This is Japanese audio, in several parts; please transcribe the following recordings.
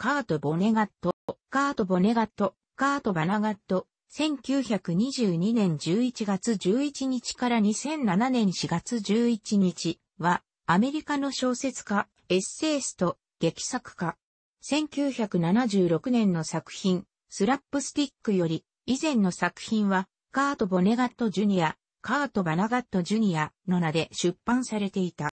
カート・ボネガット、カート・ボネガット、カート・バナガット、1922年11月11日から2007年4月11日は、アメリカの小説家、エッセイスト、劇作家。1976年の作品、スラップスティックより、以前の作品は、カート・ボネガット・ジュニア、カート・バナガット・ジュニアの名で出版されていた。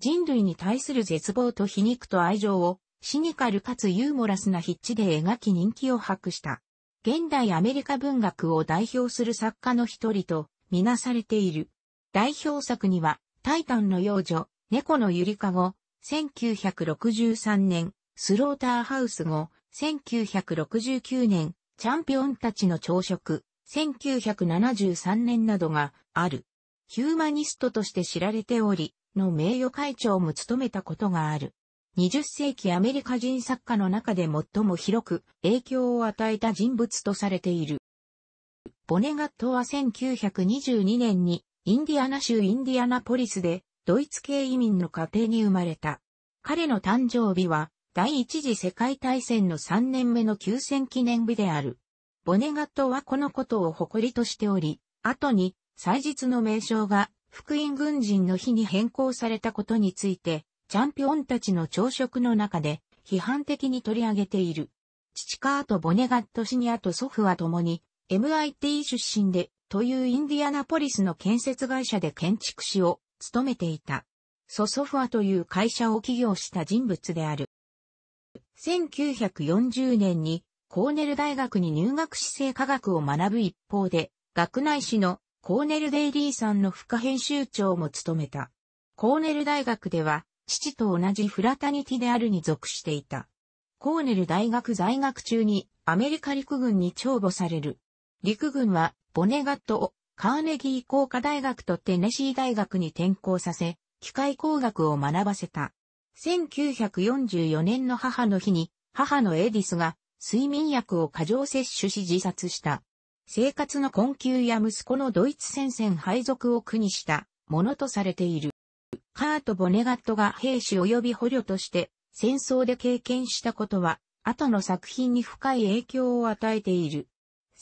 人類に対する絶望と皮肉と愛情をシニカルかつユーモラスな筆致で描き人気を博した。現代アメリカ文学を代表する作家の一人とみなされている。代表作には、タイタンの幼女、猫のゆりかご、1963年、スローターハウス後、1969年、チャンピオンたちの朝食、1973年などがある。ヒューマニストとして知られており、の名誉会長も務めたことがある。20世紀アメリカ人作家の中で最も広く影響を与えた人物とされている。ボネガットは1922年にインディアナ州インディアナポリスでドイツ系移民の家庭に生まれた。彼の誕生日は第一次世界大戦の3年目の休戦記念日である。ボネガットはこのことを誇りとしており、後に祭日の名称が福音軍人の日に変更されたことについてチャンピオンたちの朝食の中で批判的に取り上げている。父カート・ボネガット・シニアと祖父は共に MIT 出身でというインディアナポリスの建設会社で建築士を務めていた。ソソファという会社を起業した人物である。1940年にコーネル大学に入学姿勢科学を学ぶ一方で、学内誌のコーネルデイリーさんの副編集長も務めた。コーネル大学では父と同じフラタニティであるに属していた。コーネル大学在学中にアメリカ陸軍に帳簿される。陸軍はボネガットをカーネギー工科大学とテネシー大学に転校させ、機械工学を学ばせた。1944年の母の日に、母のエディスが睡眠薬を過剰摂取し自殺した。生活の困窮や息子のドイツ戦線配属を苦にしたものとされている。カート・ボネガットが兵士及び捕虜として戦争で経験したことは、後の作品に深い影響を与えている。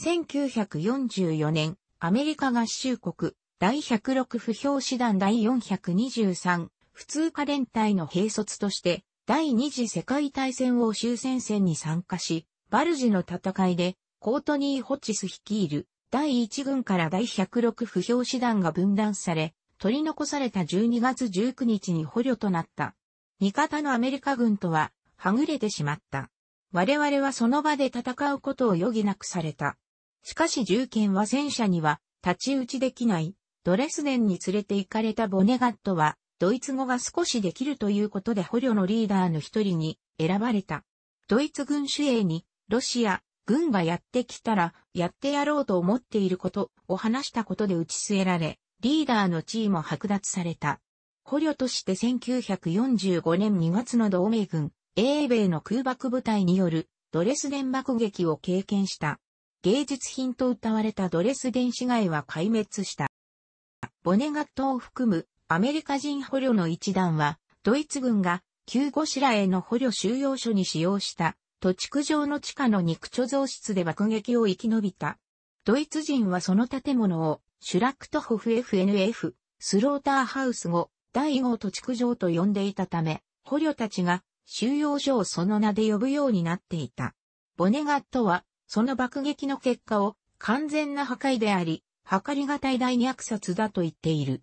1944年、アメリカ合衆国、第106不評師団第423、普通科連隊の兵卒として、第二次世界大戦欧州戦線に参加し、バルジの戦いで、コートニー・ホッチス率いる、第1軍から第106不評師団が分断され、取り残された12月19日に捕虜となった。味方のアメリカ軍とは、はぐれてしまった。我々はその場で戦うことを余儀なくされた。しかし銃剣は戦車には立ち打ちできない。ドレスデンに連れて行かれたボネガットは、ドイツ語が少しできるということで捕虜のリーダーの一人に選ばれた。ドイツ軍主衛に、ロシア、軍がやってきたら、やってやろうと思っていることを話したことで打ち据えられ、リーダーの地位も剥奪された。捕虜として1945年2月の同盟軍、英米の空爆部隊によるドレスデン爆撃を経験した。芸術品と謳われたドレスデン市街は壊滅した。ボネガットを含むアメリカ人捕虜の一団は、ドイツ軍が旧ゴシラへの捕虜収容所に使用した土地区上の地下の肉貯蔵室で爆撃を生き延びた。ドイツ人はその建物をシュラクトホフ FNF、スローターハウス後、第5土地区場と呼んでいたため、捕虜たちが収容所をその名で呼ぶようになっていた。ボネガットは、その爆撃の結果を完全な破壊であり、測りがたい大虐殺だと言っている。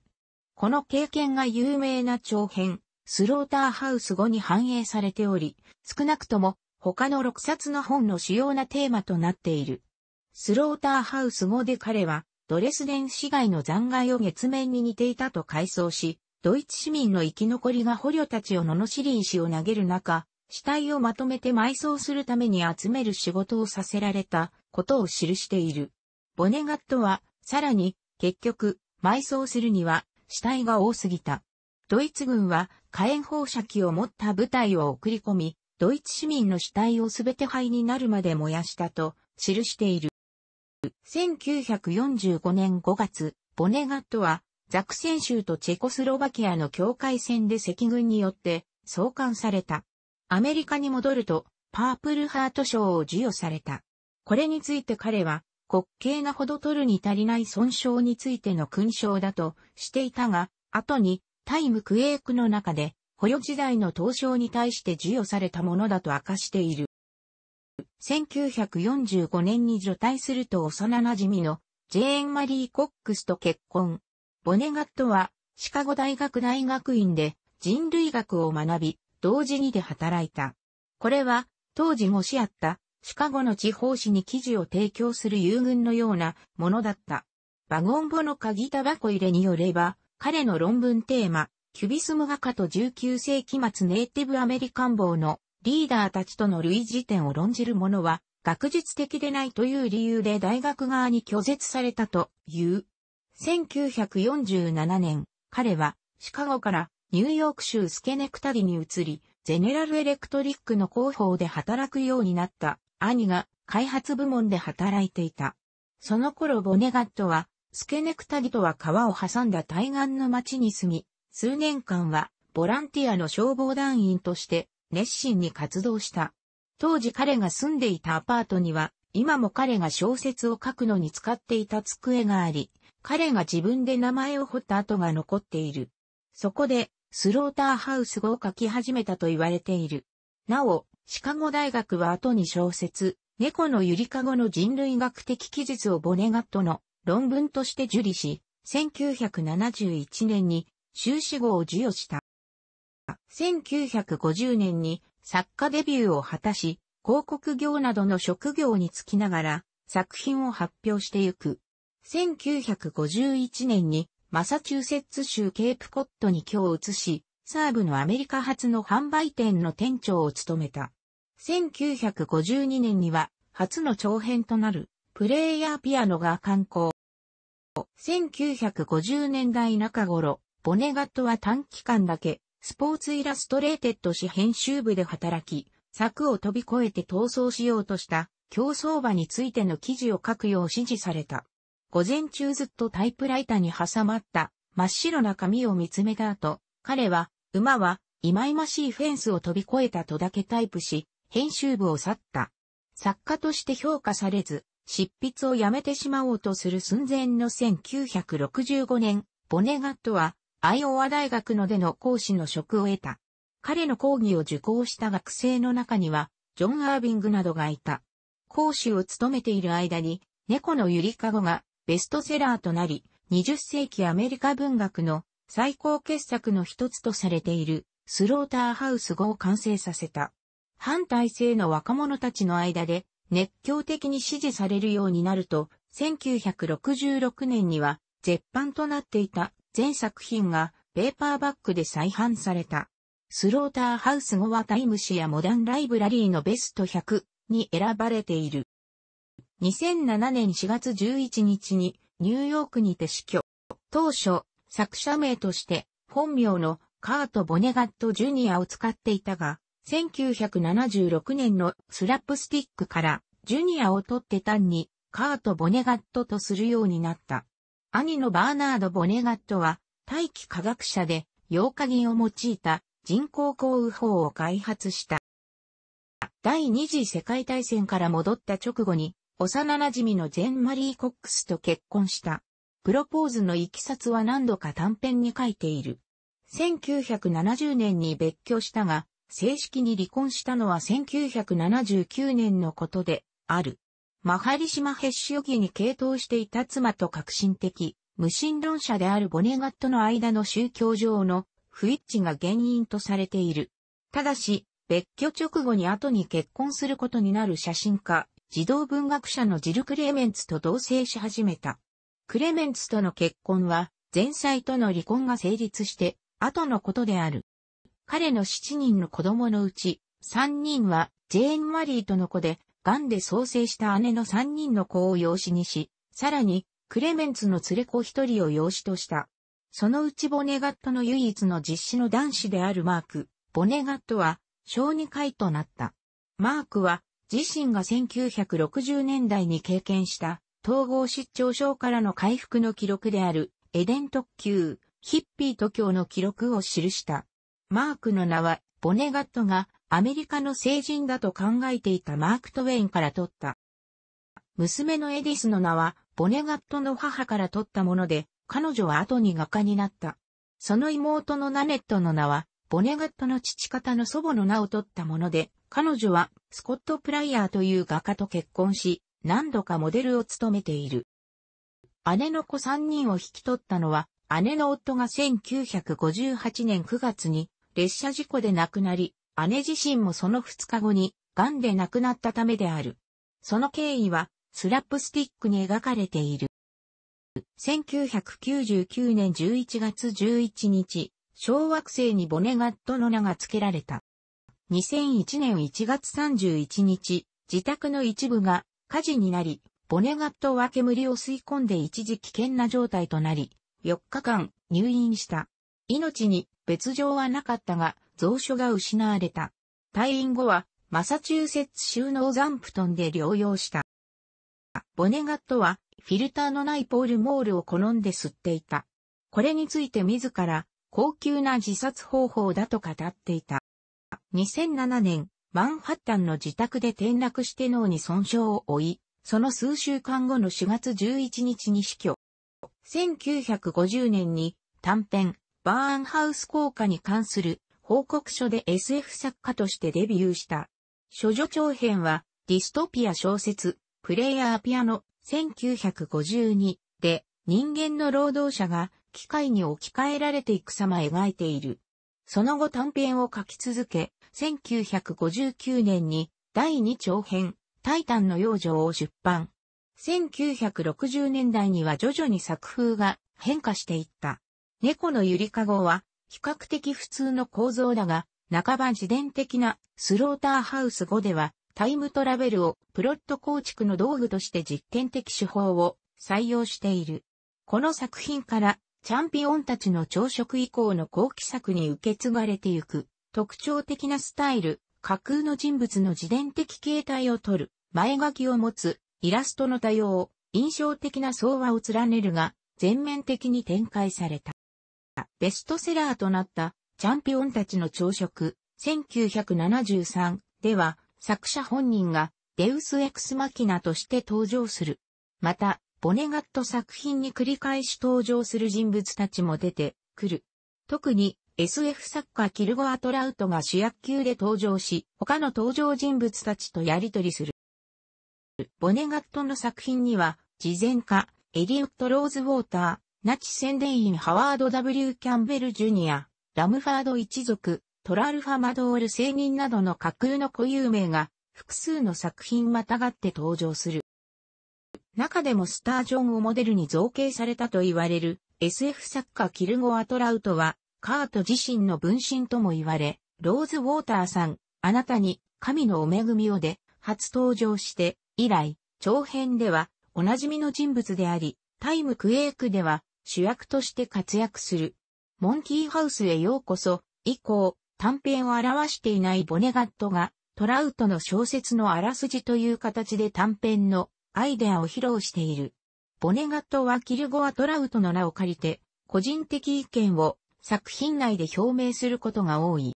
この経験が有名な長編、スローターハウス後に反映されており、少なくとも他の6冊の本の主要なテーマとなっている。スローターハウス後で彼はドレスデン市街の残骸を月面に似ていたと回想し、ドイツ市民の生き残りが捕虜たちを罵り石を投げる中、死体をまとめて埋葬するために集める仕事をさせられたことを記している。ボネガットは、さらに、結局、埋葬するには死体が多すぎた。ドイツ軍は火炎放射器を持った部隊を送り込み、ドイツ市民の死体をすべて灰になるまで燃やしたと記している。1945年5月、ボネガットは、ザクセン州とチェコスロバキアの境界線で赤軍によって送還された。アメリカに戻ると、パープルハート賞を授与された。これについて彼は、滑稽なほど取るに足りない損傷についての勲章だとしていたが、後にタイムクエークの中で、捕虜時代の闘傷に対して授与されたものだと明かしている。1945年に除隊すると幼馴染のジェーン・マリー・コックスと結婚。ボネガットはシカゴ大学大学院で人類学を学び、同時にで働いた。これは当時もしあったシカゴの地方紙に記事を提供する遊軍のようなものだった。バゴンボの鍵タバコ入れによれば、彼の論文テーマ、キュビスム画家と19世紀末ネイティブアメリカン帽のリーダーたちとの類似点を論じる者は、学術的でないという理由で大学側に拒絶されたという。1947年、彼はシカゴからニューヨーク州スケネクタリに移り、ゼネラルエレクトリックの広報で働くようになった兄が開発部門で働いていた。その頃ボネガットはスケネクタリとは川を挟んだ対岸の町に住み、数年間はボランティアの消防団員として熱心に活動した。当時彼が住んでいたアパートには、今も彼が小説を書くのに使っていた机があり、彼が自分で名前を彫った跡が残っている。そこで、スローターハウス語を書き始めたと言われている。なお、シカゴ大学は後に小説、猫のゆりかごの人類学的記述をボネガットの論文として受理し、1971年に修士号を授与した。1950年に作家デビューを果たし、広告業などの職業に就きながら作品を発表してゆく。1951年にマサチューセッツ州ケープコットに居を移し、サーブのアメリカ発の販売店の店長を務めた。1952年には初の長編となるプレイヤーピアノが刊行。1950年代中頃、ボネガットは短期間だけスポーツイラストレーテッド紙編集部で働き、柵を飛び越えて逃走しようとした競争馬についての記事を書くよう指示された。午前中ずっとタイプライターに挟まった真っ白な紙を見つめた後、彼は、馬は、忌々しいフェンスを飛び越えたとだけタイプし、編集部を去った。作家として評価されず、執筆をやめてしまおうとする寸前の1965年、ボネガットは、アイオワ大学のでの講師の職を得た。彼の講義を受講した学生の中には、ジョン・アービングなどがいた。講師を務めている間に、猫のゆりかごがベストセラーとなり、20世紀アメリカ文学の最高傑作の一つとされているスローターハウス語を完成させた。反体制の若者たちの間で熱狂的に支持されるようになると、1966年には絶版となっていた全作品がペーパーバックで再販された。スローターハウス後はタイム誌やモダンライブラリーのベスト100に選ばれている。2007年4月11日にニューヨークにて死去。当初、作者名として本名のカート・ボネガット・ジュニアを使っていたが、1976年のスラップスティックからジュニアを取って単にカート・ボネガットとするようになった。兄のバーナード・ボネガットは、大気科学者で、溶化銀を用いた人工降雨法を開発した。第二次世界大戦から戻った直後に、幼馴染のジェン・マリー・コックスと結婚した。プロポーズのいきさつは何度か短編に書いている。1970年に別居したが、正式に離婚したのは1979年のことである。マハリシマ・ヘッシュギに傾倒していた妻と革新的、無神論者であるボネガットの間の宗教上の不一致が原因とされている。ただし、別居直後に後に結婚することになる写真家、児童文学者のジル・クレメンツと同棲し始めた。クレメンツとの結婚は、前妻との離婚が成立して、後のことである。彼の7人の子供のうち、3人はジェーン・マリーとの子で、癌で創生した姉の3人の子を養子にし、さらに、クレメンツの連れ子1人を養子とした。そのうちボネガットの唯一の実子の男子であるマーク、ボネガットは、小児科医となった。マークは、自身が1960年代に経験した、統合失調症からの回復の記録である、エデン特急、ヒッピー東教の記録を記した。マークの名は、ボネガットが、アメリカの成人だと考えていたマーク・トウェインから取った。娘のエディスの名は、ボネガットの母から取ったもので、彼女は後に画家になった。その妹のナネットの名は、ボネガットの父方の祖母の名を取ったもので、彼女はスコット・プライヤーという画家と結婚し、何度かモデルを務めている。姉の子3人を引き取ったのは、姉の夫が1958年9月に列車事故で亡くなり、姉自身もその2日後に、癌で亡くなったためである。その経緯は、スラップスティックに描かれている。1999年11月11日、小惑星にボネガットの名が付けられた。2001年1月31日、自宅の一部が火事になり、ボネガットは煙を吸い込んで一時危険な状態となり、4日間入院した。命に別状はなかったが、蔵書が失われた。退院後は、マサチューセッツ州のザンプトンで療養した。ボネガットは、フィルターのないポールモールを好んで吸っていた。これについて自ら、高級な自殺方法だと語っていた。2007年、マンハッタンの自宅で転落して脳に損傷を負い、その数週間後の4月11日に死去。1950年に短編、バーンハウス効果に関する報告書で SF 作家としてデビューした。処女長編は、ディストピア小説、プレイヤーピアノ、1952で、人間の労働者が機械に置き換えられていく様描いている。その後短編を書き続け、1959年に第2長編、タイタンの幼女を出版。1960年代には徐々に作風が変化していった。猫のゆりかごは比較的普通の構造だが、半ば自伝的なスローターハウス5では、タイムトラベルをプロット構築の道具として実験的手法を採用している。この作品からチャンピオンたちの朝食以降の後期作に受け継がれてゆく特徴的なスタイル、架空の人物の自伝的形態を取る、前書きを持つ、イラストの多様、印象的な相和を連ねるが、全面的に展開された。ベストセラーとなったチャンピオンたちの朝食、1973では作者本人がデウスエクスマキナとして登場する。また、ボネガット作品に繰り返し登場する人物たちも出てくる。特に SF 作家キルゴア・トラウトが主役級で登場し、他の登場人物たちとやりとりする。ボネガットの作品には、事前家、エリウッド・ローズウォーター、ナチ宣伝員ハワード W. キャンベル・ジュニア、ラムファード一族、トラルファマドール聖人などの架空の固有名が複数の作品またがって登場する。中でもスタージョンをモデルに造形されたと言われる SF 作家キルゴア・トラウトは、カート自身の分身とも言われ、ローズ・ウォーターさん、あなたに神のお恵みをで初登場して、以来、長編ではおなじみの人物であり、タイムクエイクでは主役として活躍する。モンキーハウスへようこそ、以降、短編を表していないボネガットが、トラウトの小説のあらすじという形で短編のアイデアを披露している。ボネガットはキルゴア・トラウトの名を借りて、個人的意見を作品内で表明することが多い。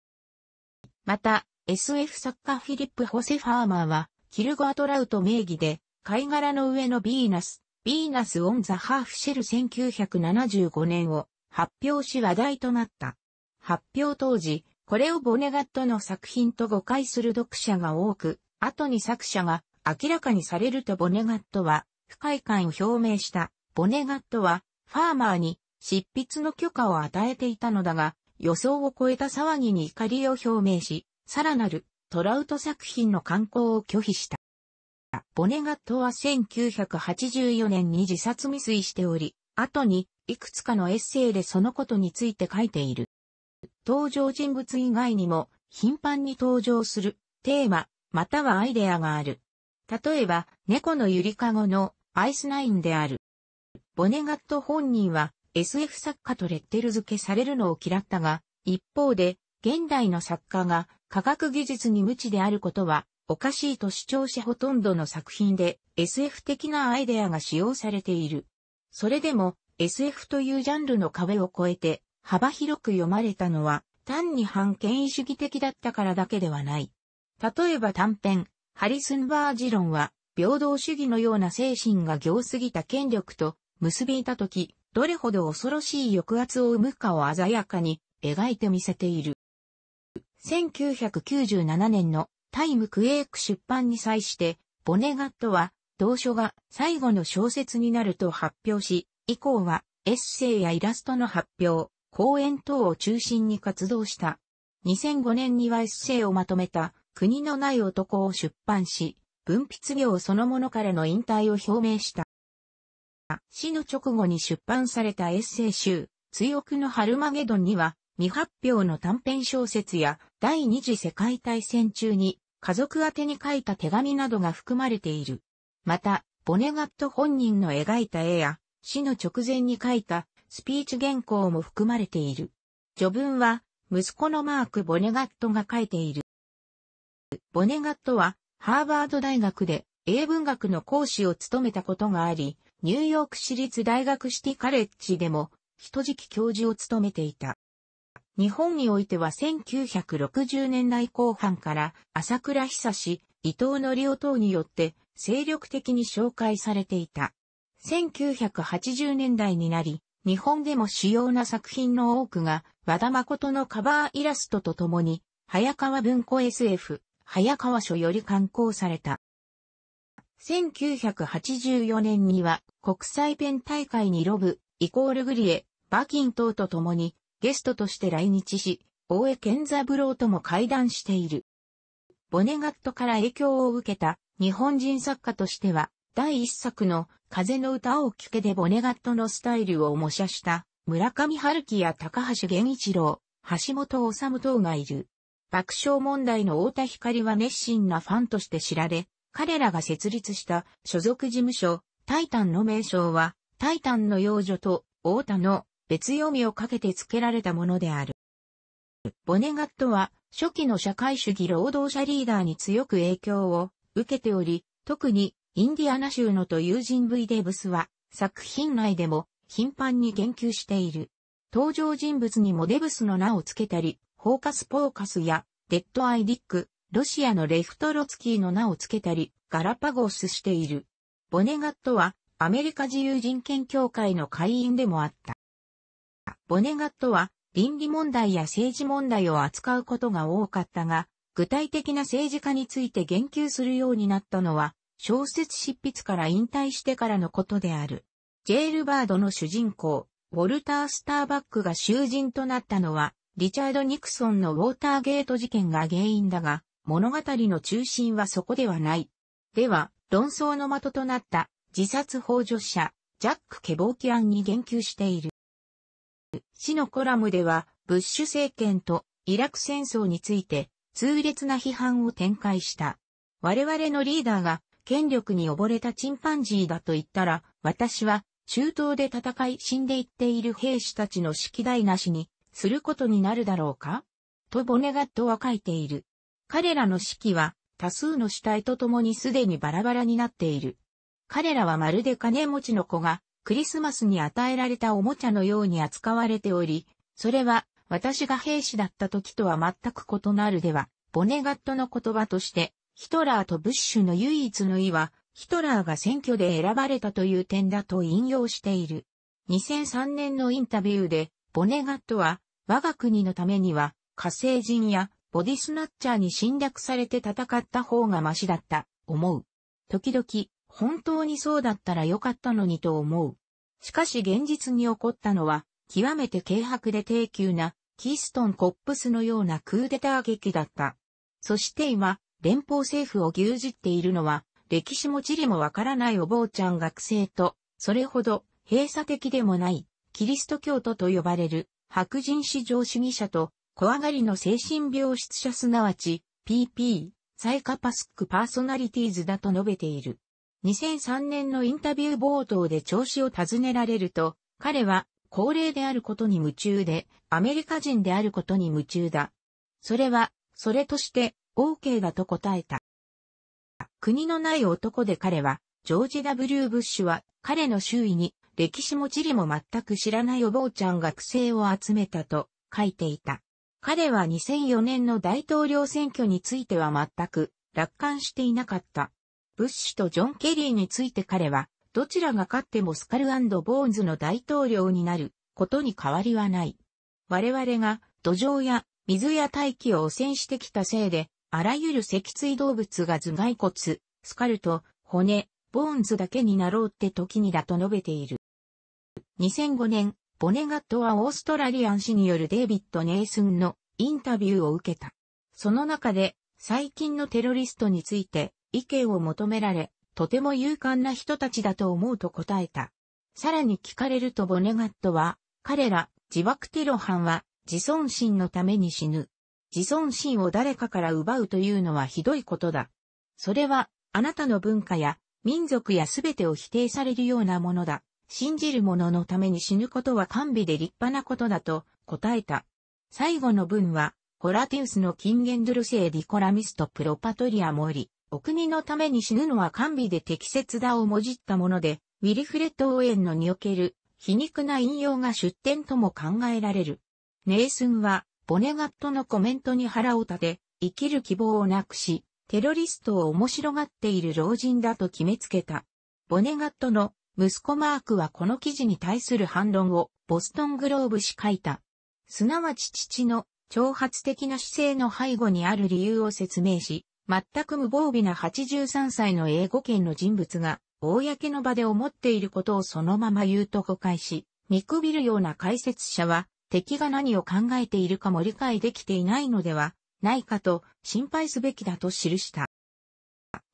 また、SF 作家フィリップ・ホセ・ファーマーは、キルゴア・トラウト名義で、貝殻の上のヴィーナスビーナス・オン・ザ・ハーフシェル1975年を発表し話題となった。発表当時、これをボネガットの作品と誤解する読者が多く、後に作者が明らかにされるとボネガットは不快感を表明した。ボネガットはファーマーに執筆の許可を与えていたのだが、予想を超えた騒ぎに怒りを表明し、さらなるトラウト作品の刊行を拒否した。ボネガットは1984年に自殺未遂しており、後にいくつかのエッセイでそのことについて書いている。登場人物以外にも頻繁に登場するテーマまたはアイデアがある。例えば猫のゆりかごのアイスナインである。ボネガット本人は SF 作家とレッテル付けされるのを嫌ったが、一方で現代の作家が科学技術に無知であることはおかしいと主張しほとんどの作品で SF 的なアイデアが使用されている。それでも SF というジャンルの壁を越えて幅広く読まれたのは単に反権威主義的だったからだけではない。例えば短編、ハリスンバージロンは平等主義のような精神が行過ぎた権力と結びいたとき、どれほど恐ろしい抑圧を生むかを鮮やかに描いてみせている。1997年のタイムクエーク出版に際して、ボネガットは、同書が最後の小説になると発表し、以降はエッセイやイラストの発表、講演等を中心に活動した。2005年にはエッセイをまとめた国のない男を出版し、文筆業そのものからの引退を表明した。死の直後に出版されたエッセイ集、追憶のハルマゲドンには、未発表の短編小説や第二次世界大戦中に家族宛に書いた手紙などが含まれている。また、ボネガット本人の描いた絵や死の直前に書いたスピーチ原稿も含まれている。序文は息子のマーク・ボネガットが書いている。ボネガットはハーバード大学で英文学の講師を務めたことがあり、ニューヨーク市立大学シティカレッジでも人時期教授を務めていた。日本においては1960年代後半から朝倉久志、伊藤則夫等によって精力的に紹介されていた。1980年代になり、日本でも主要な作品の多くが和田誠のカバーイラストとともに、早川文庫 SF、早川書より刊行された。1984年には国際ペン大会にロブ、イコールグリエ、バキン等と共にゲストとして来日し、大江健三郎とも会談している。ボネガットから影響を受けた日本人作家としては、第一作の風の歌を聞けでボネガットのスタイルを模写した村上春樹や高橋源一郎、橋本治等がいる。爆笑問題の太田光は熱心なファンとして知られ、彼らが設立した所属事務所、タイタンの名称は、タイタンの幼女と太田の別読みをかけて付けられたものである。ボネガットは、初期の社会主義労働者リーダーに強く影響を受けており、特にインディアナ州のと友人 V デブスは作品内でも頻繁に言及している。登場人物にもデブスの名を付けたり、フォーカス・ポーカスやデッド・アイ・ディック、ロシアのレフト・ロツキーの名を付けたり、ガラパゴスしている。ボネガットはアメリカ自由人権協会の会員でもあった。ボネガットは倫理問題や政治問題を扱うことが多かったが、具体的な政治家について言及するようになったのは、小説執筆から引退してからのことである。ジェールバードの主人公、ウォルター・スターバックが囚人となったのは、リチャード・ニクソンのウォーターゲート事件が原因だが、物語の中心はそこではない。では、論争の的となった自殺ほ助者、ジャック・ケボーキアンに言及している。死のコラムでは、ブッシュ政権とイラク戦争について、痛烈な批判を展開した。我々のリーダーが権力に溺れたチンパンジーだと言ったら、私は中東で戦い死んでいっている兵士たちの式台なしにすることになるだろうかとボネガットは書いている。彼らの式は多数の死体と共にすでにバラバラになっている。彼らはまるで金持ちの子がクリスマスに与えられたおもちゃのように扱われており、それは私が兵士だった時とは全く異なるでは、ボネガットの言葉として、ヒトラーとブッシュの唯一の意は、ヒトラーが選挙で選ばれたという点だと引用している。2003年のインタビューで、ボネガットは、我が国のためには、火星人やボディスナッチャーに侵略されて戦った方がマシだった、思う。時々、本当にそうだったらよかったのにと思う。しかし現実に起こったのは、極めて軽薄で低級な、キーストン・コップスのようなクーデター劇だった。そして今、連邦政府を牛耳っているのは、歴史も地理もわからないお坊ちゃん学生と、それほど閉鎖的でもない、キリスト教徒と呼ばれる白人至上主義者と、怖がりの精神病質者すなわち、PP、サイカパスックパーソナリティーズだと述べている。2003年のインタビュー冒頭で調子を尋ねられると、彼は高齢であることに夢中で、アメリカ人であることに夢中だ。それは、それとして、OK だと答えた。国のない男で彼は、ジョージ・ W・ ブッシュは、彼の周囲に、歴史も地理も全く知らないお坊ちゃん学生を集めたと書いていた。彼は2004年の大統領選挙については全く楽観していなかった。ブッシュとジョン・ケリーについて彼は、どちらが勝ってもスカルボーンズの大統領になることに変わりはない。我々が土壌や水や大気を汚染してきたせいで、あらゆる脊椎動物が頭蓋骨、スカルと骨、ボーンズだけになろうって時にだと述べている。2005年、ボネガットはオーストラリアン氏によるデイビッド・ネイスンのインタビューを受けた。その中で最近のテロリストについて意見を求められ、とても勇敢な人たちだと思うと答えた。さらに聞かれるとボネガットは、彼ら、自爆テロ犯は、自尊心のために死ぬ。自尊心を誰かから奪うというのはひどいことだ。それは、あなたの文化や、民族やすべてを否定されるようなものだ。信じる者のために死ぬことは完備で立派なことだと答えた。最後の文は、ホラティウスの金言ドルセーディコラミストプロパトリアモリ。お国のために死ぬのは甘美で適切だをもじったもので、ウィリフレッド・オーエンのにおける皮肉な引用が出典とも考えられる。ネースンは、ボネガットのコメントに腹を立て、生きる希望をなくし、テロリストを面白がっている老人だと決めつけた。ボネガットの息子マークはこの記事に対する反論をボストングローブ氏書いた。すなわち父の挑発的な姿勢の背後にある理由を説明し、全く無防備な83歳の英語圏の人物が、公の場で思っていることをそのまま言うと誤解し、見くびるような解説者は、敵が何を考えているかも理解できていないのではないかと心配すべきだと記した。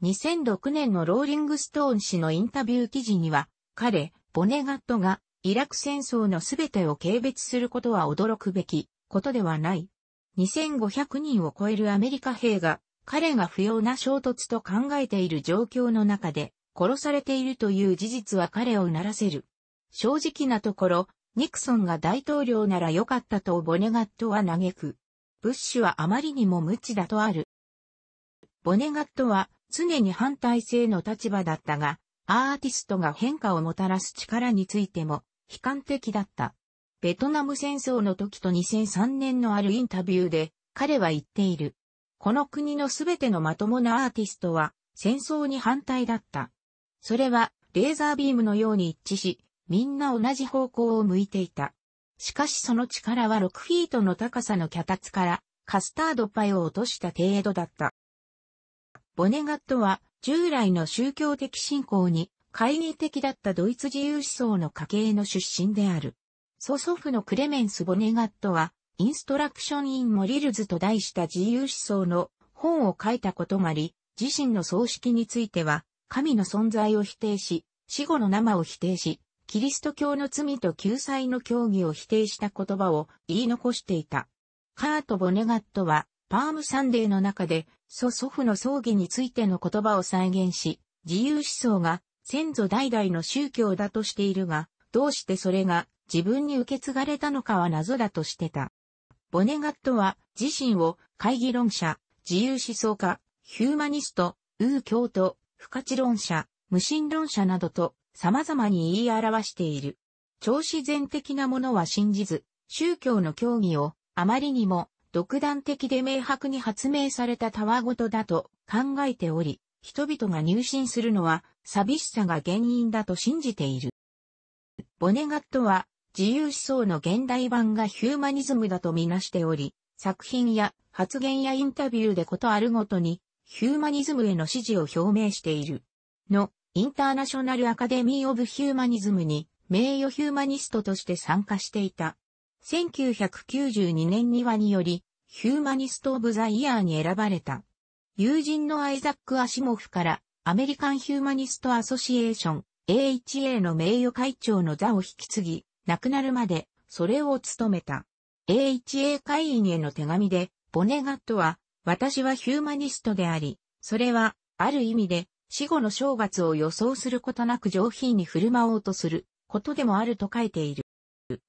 2006年のローリングストーン氏のインタビュー記事には、彼、ボネガットがイラク戦争のすべてを軽蔑することは驚くべきことではない。2500人を超えるアメリカ兵が彼が不要な衝突と考えている状況の中で、殺されているという事実は彼をうならせる。正直なところ、ニクソンが大統領ならよかったとボネガットは嘆く。ブッシュはあまりにも無知だとある。ボネガットは常に反対性の立場だったが、アーティストが変化をもたらす力についても悲観的だった。ベトナム戦争の時と2003年のあるインタビューで彼は言っている。この国のすべてのまともなアーティストは戦争に反対だった。それはレーザービームのように一致し、みんな同じ方向を向いていた。しかしその力は6フィートの高さの脚立からカスタードパイを落とした程度だった。ボネガットは従来の宗教的信仰に懐疑的だったドイツ自由思想の家系の出身である。祖祖父のクレメンス・ボネガットはインストラクション・イン・モリルズと題した自由思想の本を書いたことがあり、自身の葬式については、神の存在を否定し、死後の生を否定し、キリスト教の罪と救済の教義を否定した言葉を言い残していた。カート・ボネガットは、パームサンデーの中で、祖祖父の葬儀についての言葉を再現し、自由思想が先祖代々の宗教だとしているが、どうしてそれが自分に受け継がれたのかは謎だとしてた。ボネガットは自身を会議論者、自由思想家、ヒューマニスト、ウー教徒、不可知論者、無神論者などと様々に言い表している。超自然的なものは信じず、宗教の教義をあまりにも独断的で明白に発明されたたわごとだと考えており、人々が入信するのは寂しさが原因だと信じている。ボネガットは自由思想の現代版がヒューマニズムだとみなしており、作品や発言やインタビューでことあるごとに、ヒューマニズムへの支持を表明している。の、インターナショナルアカデミー・オブ・ヒューマニズムに、名誉ヒューマニストとして参加していた。1992年にはにより、ヒューマニスト・オブ・ザ・イヤーに選ばれた。友人のアイザック・アシモフから、アメリカン・ヒューマニスト・アソシエーション、AHA の名誉会長の座を引き継ぎ、亡くなるまで、それを務めた。AHA 会員への手紙で、ボネガットは、私はヒューマニストであり、それは、ある意味で、死後の正月を予想することなく上品に振る舞おうとすることでもあると書いている。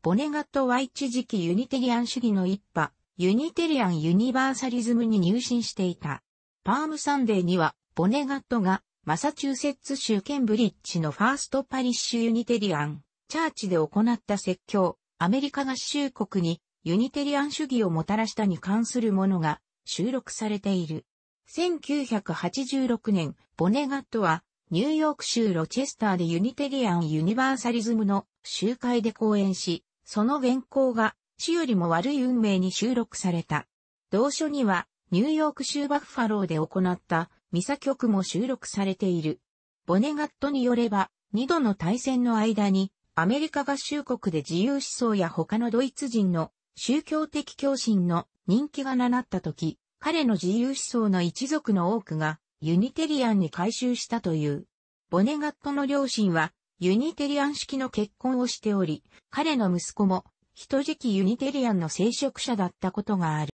ボネガットは一時期ユニテリアン主義の一派、ユニテリアン・ユニバーサリズムに入信していた。パームサンデーには、ボネガットが、マサチューセッツ州ケンブリッジのファーストパリッシュユニテリアン、チャーチで行った説教、アメリカ合衆国にユニテリアン主義をもたらしたに関するものが収録されている。1986年、ボネガットはニューヨーク州ロチェスターでユニテリアン・ユニバーサリズムの集会で講演し、その原稿が死よりも悪い運命に収録された。同書にはニューヨーク州バッファローで行ったミサ曲も収録されている。ボネガットによれば、二度の対戦の間にアメリカ合衆国で自由思想や他のドイツ人の宗教的共振の人気がななった時、彼の自由思想の一族の多くがユニテリアンに改宗したという。ボネガットの両親はユニテリアン式の結婚をしており、彼の息子も人じきユニテリアンの聖職者だったことがある。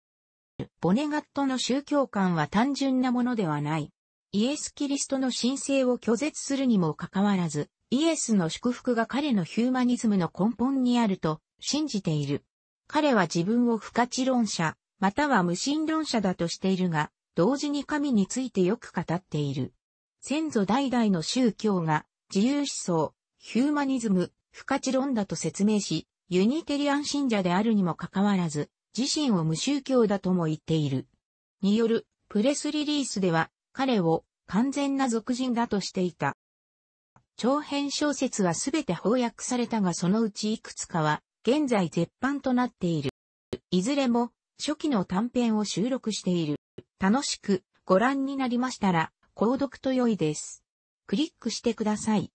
ボネガットの宗教観は単純なものではない。イエス・キリストの神聖を拒絶するにもかかわらず、イエスの祝福が彼のヒューマニズムの根本にあると信じている。彼は自分を不可知論者、または無神論者だとしているが、同時に神についてよく語っている。先祖代々の宗教が自由思想、ヒューマニズム、不可知論だと説明し、ユニテリアン信者であるにもかかわらず、自身を無宗教だとも言っている。によるプレスリリースでは、彼を完全な俗人だとしていた。長編小説はすべて翻訳されたがそのうちいくつかは現在絶版となっている。いずれも初期の短編を収録している。楽しくご覧になりましたら、購読と良いです。クリックしてください。